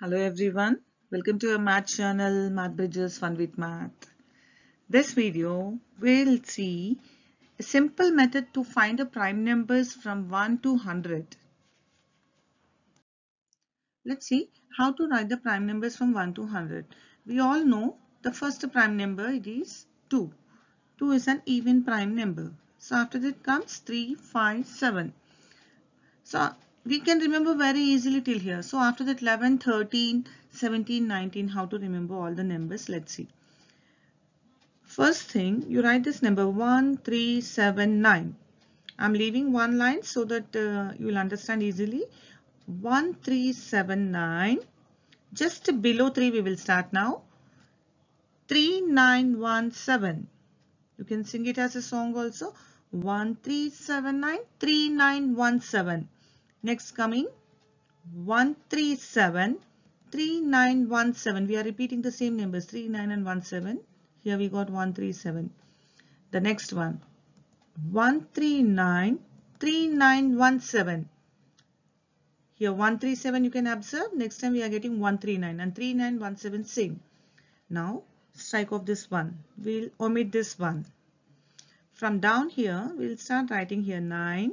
Hello everyone. Welcome to our math channel Math Bridges Fun with Math. This video we'll see a simple method to find the prime numbers from 1 to 100. Let's see how to write the prime numbers from 1 to 100. We all know the first prime number it is 2. 2 is an even prime number. So after that comes 3, 5, 7. So we can remember very easily till here. So after that 11, 13, 17, 19, how to remember all the numbers? Let's see. First thing, you write this number 1, 3, 7, 9. I'm leaving one line so that uh, you'll understand easily. 1, 3, 7, 9. Just below 3 we will start now. 3, 9, 1, 7. You can sing it as a song also. 1, 3, 7, 9, 3, 9, 1, 7. Next coming 137, 3917. We are repeating the same numbers 39 and 17. Here we got 137. The next one 139, 3917. Here 137 you can observe. Next time we are getting 139 and 3917 same. Now strike off this one. We'll omit this one. From down here, we'll start writing here 9,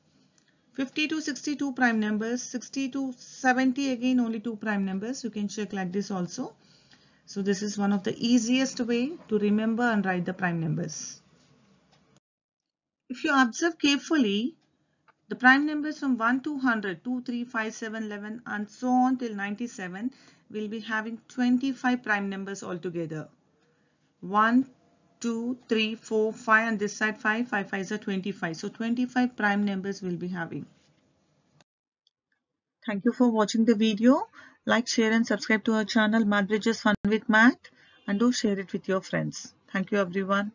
50 to 62 prime numbers, 60 to 70 again only two prime numbers. You can check like this also. So this is one of the easiest way to remember and write the prime numbers. If you observe carefully, the prime numbers from 1 to 100, 2, 3, 5, 7, 11 and so on till 97 will be having 25 prime numbers altogether. 1, 2, 3, 4, 5 and this side 5, 5, 5 is a 25. So 25 prime numbers will be having. Thank you for watching the video. Like, share and subscribe to our channel Math Bridges Fun with Math and do share it with your friends. Thank you everyone.